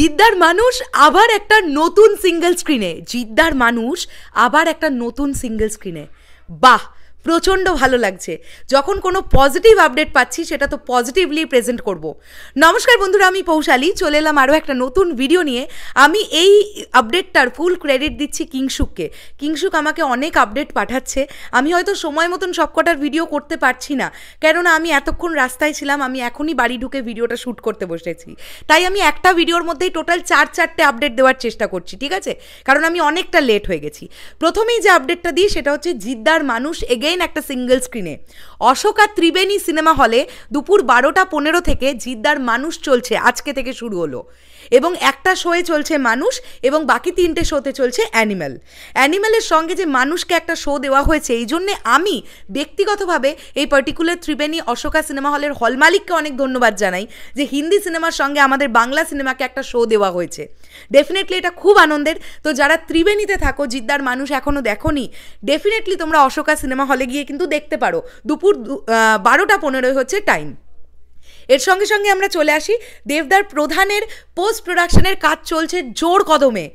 জিদ্দার মানুষ আবার একটা নতুন সিঙ্গেল স্ক্রিনে জিদ্দার মানুষ আবার একটা নতুন সিঙ্গেল স্ক্রিনে বাহ প্রচণ্ড ভালো লাগছে যখন কোনো পজিটিভ আপডেট পাচ্ছি সেটা তো পজিটিভলি প্রেজেন্ট করব নমস্কার বন্ধুরা আমি পৌশালী চলে এলাম আরও একটা নতুন ভিডিও নিয়ে আমি এই আপডেটটার ফুল ক্রেডিট দিচ্ছি কিংসুককে কিংসুক আমাকে অনেক আপডেট পাঠাচ্ছে আমি হয়তো সময় মতন সবকটার ভিডিও করতে পারছি না কেননা আমি এতক্ষণ রাস্তায় ছিলাম আমি এখনই বাড়ি ঢুকে ভিডিওটা শ্যুট করতে বসেছি তাই আমি একটা ভিডিওর মধ্যেই টোটাল চার চারটে আপডেট দেওয়ার চেষ্টা করছি ঠিক আছে কারণ আমি অনেকটা লেট হয়ে গেছি প্রথমেই যে আপডেটটা দিই সেটা হচ্ছে জিদ্দার মানুষ এগে পাবেন একটা সিঙ্গেল স্ক্রিনে অশোকা ত্রিবেণী সিনেমা হলে দুপুর বারোটা পনেরো থেকে জিদ্দার মানুষ চলছে আজকে থেকে শুরু হলো এবং একটা শোয়ে চলছে মানুষ এবং বাকি তিনটে শোতে চলছে অ্যানিম্যাল অ্যানিম্যালের সঙ্গে যে মানুষকে একটা শো দেওয়া হয়েছে এই জন্যে আমি ব্যক্তিগতভাবে এই পার্টিকুলার ত্রিবেণী অশোকা সিনেমা হলের হল মালিককে অনেক ধন্যবাদ জানাই যে হিন্দি সিনেমার সঙ্গে আমাদের বাংলা সিনেমাকে একটা শো দেওয়া হয়েছে ডেফিনেটলি এটা খুব আনন্দের তো যারা ত্রিবেণীতে থাকো জিদ্দার মানুষ এখনও দেখোনি ডেফিনেটলি তোমরা অশোকা সিনেমা হলে গিয়ে কিন্তু দেখতে পারো দুপুর বারোটা পনেরোই হচ্ছে টাইম এর সঙ্গে সঙ্গে আমরা চলে আসি দেবদার প্রধানের পোস্ট প্রোডাকশনের কাজ চলছে জোর কদমে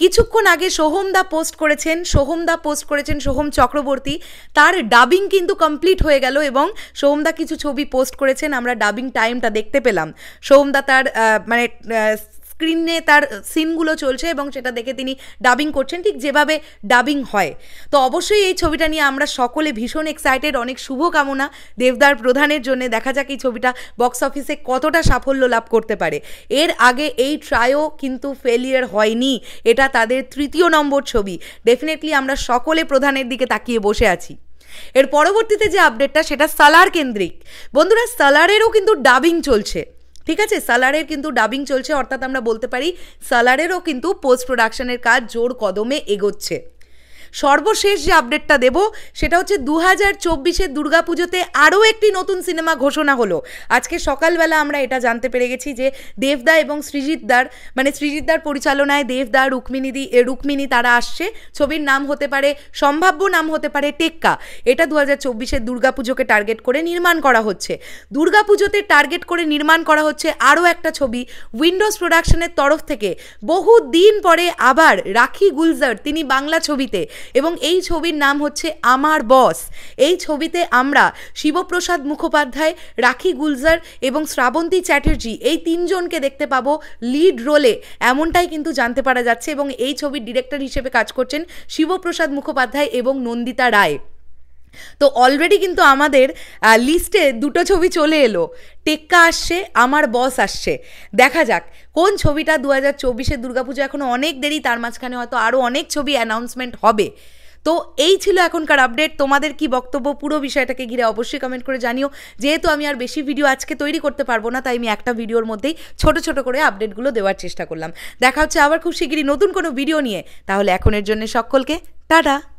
কিছুক্ষণ আগে সোহম দা পোস্ট করেছেন সোহম দা পোস্ট করেছেন সোহম চক্রবর্তী তার ডাবিং কিন্তু কমপ্লিট হয়ে গেল এবং সোহম দা কিছু ছবি পোস্ট করেছেন আমরা ডাবিং টাইমটা দেখতে পেলাম সোহম দা তার মানে স্ক্রিনে তার সিনগুলো চলছে এবং সেটা দেখে তিনি ডাবিং করছেন ঠিক যেভাবে ডাবিং হয় তো অবশ্যই এই ছবিটা নিয়ে আমরা সকলে ভীষণ এক্সাইটেড অনেক শুভকামনা দেবদার প্রধানের জন্য দেখা যাক এই ছবিটা বক্স অফিসে কতটা সাফল্য লাভ করতে পারে এর আগে এই ট্রায়ও কিন্তু ফেলিয়ার হয়নি এটা তাদের তৃতীয় নম্বর ছবি ডেফিনেটলি আমরা সকলে প্রধানের দিকে তাকিয়ে বসে আছি এর পরবর্তীতে যে আপডেটটা সেটা সালার কেন্দ্রিক বন্ধুরা সালারেরও কিন্তু ডাবিং চলছে ঠিক আছে সালারের কিন্তু ডাবিং চলছে অর্থাৎ আমরা বলতে পারি সালারেরও কিন্তু পোস্ট প্রোডাকশনের কাজ জোর কদমে এগোচ্ছে সর্বশেষ যে আপডেটটা দেব সেটা হচ্ছে দু হাজার চব্বিশের দুর্গাপুজোতে আরও একটি নতুন সিনেমা ঘোষণা হলো আজকে সকালবেলা আমরা এটা জানতে পেরে গেছি যে দেবদা এবং সৃজিতদার মানে সৃজিতদার পরিচালনায় দেবদা রুক্মিণীদি রুক্মিণী তারা আসছে ছবির নাম হতে পারে সম্ভাব্য নাম হতে পারে টেক্কা এটা দু হাজার চব্বিশের দুর্গাপুজোকে টার্গেট করে নির্মাণ করা হচ্ছে দুর্গাপুজোতে টার্গেট করে নির্মাণ করা হচ্ছে আরও একটা ছবি উইন্ডোজ প্রোডাকশনের তরফ থেকে বহু দিন পরে আবার রাখি গুলজার তিনি বাংলা ছবিতে এবং এই ছবির নাম হচ্ছে আমার বস এই ছবিতে আমরা শিবপ্রসাদ মুখোপাধ্যায় রাখি গুলজার এবং শ্রাবন্তী চ্যাটার্জি এই তিনজনকে দেখতে পাবো লিড রোলে এমনটাই কিন্তু জানতে পারা যাচ্ছে এবং এই ছবির ডিরেক্টর হিসেবে কাজ করছেন শিবপ্রসাদ মুখোপাধ্যায় এবং নন্দিতা রায় তো অলরেডি কিন্তু আমাদের লিস্টে দুটো ছবি চলে এলো টেক্কা আসছে আমার বস আসছে দেখা যাক কোন ছবিটা দু হাজার চব্বিশে দুর্গাপুজো এখনও অনেক দেরি তার মাঝখানে হয়তো আরও অনেক ছবি অ্যানাউন্সমেন্ট হবে তো এই ছিল এখনকার আপডেট তোমাদের কি বক্তব্য পুরো বিষয়টাকে ঘিরে অবশ্যই কমেন্ট করে জানিও যেহেতু আমি আর বেশি ভিডিও আজকে তৈরি করতে পারবো না তাই আমি একটা ভিডিওর মধ্যেই ছোট ছোট করে আপডেটগুলো দেওয়ার চেষ্টা করলাম দেখা হচ্ছে আবার খুব শিগগিরই নতুন কোনো ভিডিও নিয়ে তাহলে এখনের জন্য সকলকে টাটা